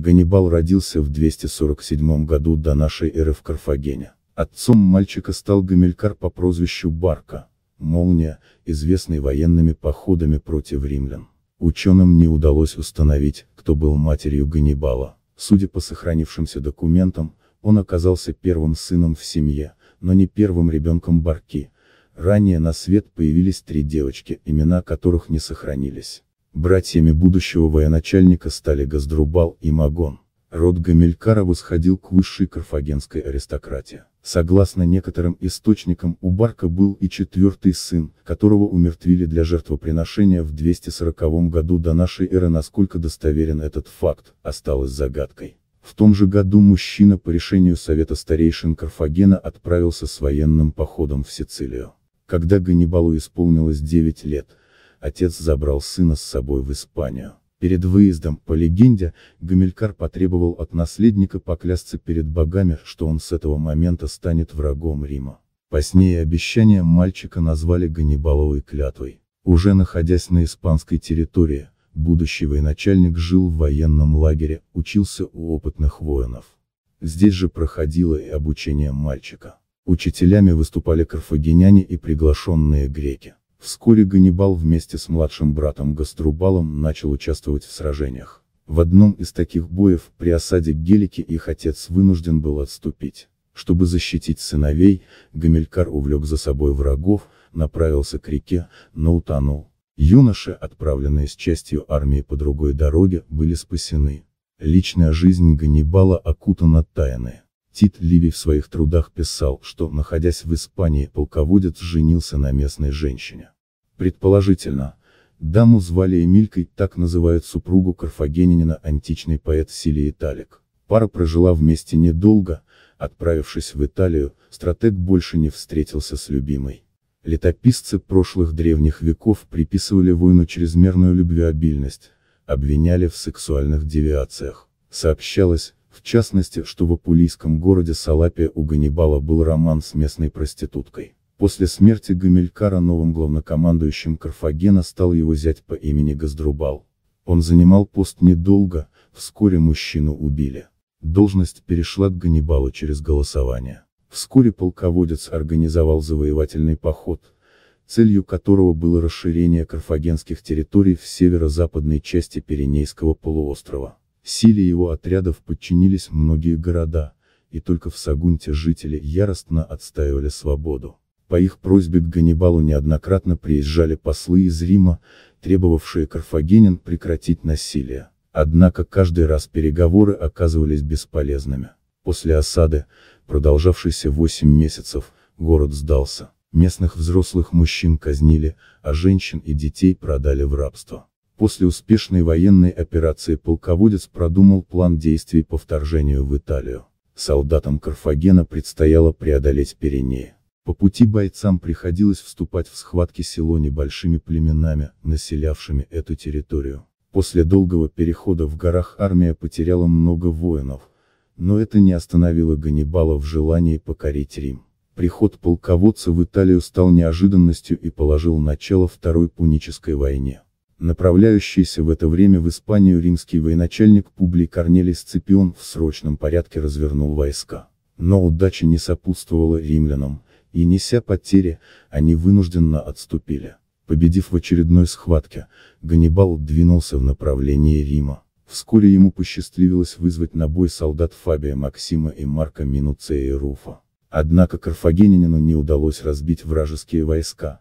Ганнибал родился в 247 году до нашей эры в Карфагене. Отцом мальчика стал Гамилькар по прозвищу Барка, Молния, известный военными походами против римлян. Ученым не удалось установить, кто был матерью Ганнибала. Судя по сохранившимся документам, он оказался первым сыном в семье, но не первым ребенком Барки. Ранее на свет появились три девочки, имена которых не сохранились. Братьями будущего военачальника стали Газдрубал и Магон. Род Гамилькара восходил к высшей карфагенской аристократии. Согласно некоторым источникам, у Барка был и четвертый сын, которого умертвили для жертвоприношения в 240 году до нашей эры. Насколько достоверен этот факт, осталось загадкой. В том же году мужчина по решению Совета старейшин Карфагена отправился с военным походом в Сицилию. Когда Ганнибалу исполнилось 9 лет, отец забрал сына с собой в Испанию. Перед выездом, по легенде, Гамилькар потребовал от наследника поклясться перед богами, что он с этого момента станет врагом Рима. Позднее обещание мальчика назвали Ганнибаловой клятвой. Уже находясь на испанской территории, будущий военачальник жил в военном лагере, учился у опытных воинов. Здесь же проходило и обучение мальчика. Учителями выступали карфагеняне и приглашенные греки. Вскоре Ганнибал вместе с младшим братом Гаструбалом начал участвовать в сражениях. В одном из таких боев, при осаде Гелики их отец вынужден был отступить. Чтобы защитить сыновей, Гамилькар увлек за собой врагов, направился к реке, но утонул. Юноши, отправленные с частью армии по другой дороге, были спасены. Личная жизнь Ганнибала окутана тайной. Тит Ливий в своих трудах писал, что, находясь в Испании, полководец женился на местной женщине. Предположительно, даму звали Эмилькой, так называют супругу карфагенинина античный поэт Силий Талик. Пара прожила вместе недолго, отправившись в Италию, стратег больше не встретился с любимой. Летописцы прошлых древних веков приписывали воину чрезмерную любвеобильность, обвиняли в сексуальных девиациях. Сообщалось, в частности, что в апулийском городе Салапе у Ганнибала был роман с местной проституткой. После смерти Гамилькара новым главнокомандующим Карфагена стал его зять по имени Газдрубал. Он занимал пост недолго, вскоре мужчину убили. Должность перешла к Ганнибалу через голосование. Вскоре полководец организовал завоевательный поход, целью которого было расширение карфагенских территорий в северо-западной части Пиренейского полуострова. Силе его отрядов подчинились многие города, и только в Сагунте жители яростно отстаивали свободу. По их просьбе к Ганнибалу неоднократно приезжали послы из Рима, требовавшие Карфагенин прекратить насилие. Однако каждый раз переговоры оказывались бесполезными. После осады, продолжавшейся 8 месяцев, город сдался. Местных взрослых мужчин казнили, а женщин и детей продали в рабство. После успешной военной операции полководец продумал план действий по вторжению в Италию. Солдатам Карфагена предстояло преодолеть Пиренеи. По пути бойцам приходилось вступать в схватки с небольшими племенами, населявшими эту территорию. После долгого перехода в горах армия потеряла много воинов, но это не остановило Ганнибала в желании покорить Рим. Приход полководца в Италию стал неожиданностью и положил начало Второй Пунической войне. Направляющийся в это время в Испанию римский военачальник Публий Корнелий Сципион в срочном порядке развернул войска. Но удача не сопутствовала римлянам, и неся потери, они вынужденно отступили. Победив в очередной схватке, Ганнибал двинулся в направлении Рима. Вскоре ему посчастливилось вызвать на бой солдат Фабия Максима и Марка Минуцея и Руфа. Однако карфагенянину не удалось разбить вражеские войска,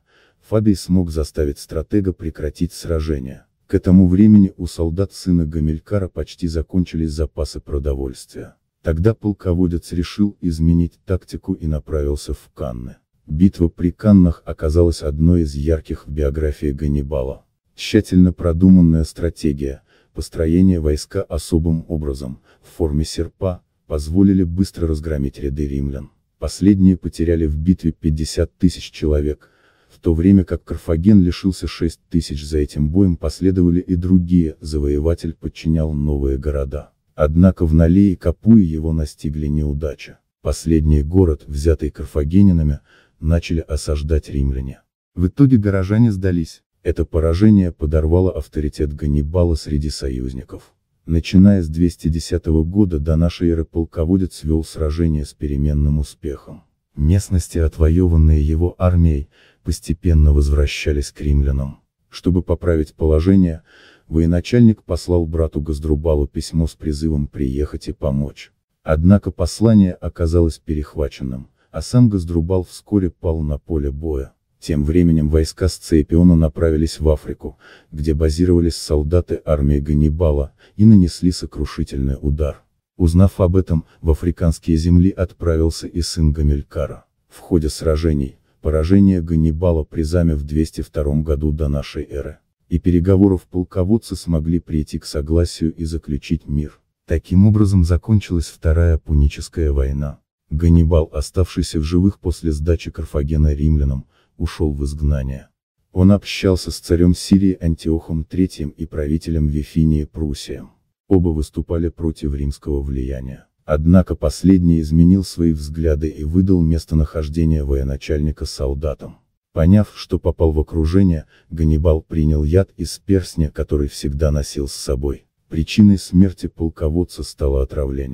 Фабий смог заставить стратега прекратить сражение. К этому времени у солдат сына Гамилькара почти закончились запасы продовольствия. Тогда полководец решил изменить тактику и направился в Канны. Битва при Каннах оказалась одной из ярких в биографии Ганнибала. Тщательно продуманная стратегия, построение войска особым образом, в форме серпа, позволили быстро разгромить ряды римлян. Последние потеряли в битве 50 тысяч человек, в то время как Карфаген лишился 6 тысяч за этим боем последовали и другие, завоеватель подчинял новые города. Однако в Нале Капуи его настигли неудача. Последний город, взятый карфагенинами, начали осаждать римляне. В итоге горожане сдались. Это поражение подорвало авторитет Ганнибала среди союзников. Начиная с 210 года до нашей эры полководец вел сражение с переменным успехом. Местности, отвоеванные его армией, постепенно возвращались к римлянам. Чтобы поправить положение, военачальник послал брату Газдрубалу письмо с призывом приехать и помочь. Однако послание оказалось перехваченным, а сам Газдрубал вскоре пал на поле боя. Тем временем войска Сцепиона направились в Африку, где базировались солдаты армии Ганнибала, и нанесли сокрушительный удар. Узнав об этом, в африканские земли отправился и сын Гамилькара. В ходе сражений, поражение Ганнибала призами в 202 году до нашей эры, и переговоров полководцы смогли прийти к согласию и заключить мир. Таким образом закончилась Вторая Пуническая война. Ганнибал, оставшийся в живых после сдачи Карфагена римлянам, ушел в изгнание. Он общался с царем Сирии Антиохом III и правителем Вифинии Пруссием. Оба выступали против римского влияния. Однако последний изменил свои взгляды и выдал местонахождение военачальника солдатам. Поняв, что попал в окружение, Ганнибал принял яд из перстня, который всегда носил с собой. Причиной смерти полководца стало отравление.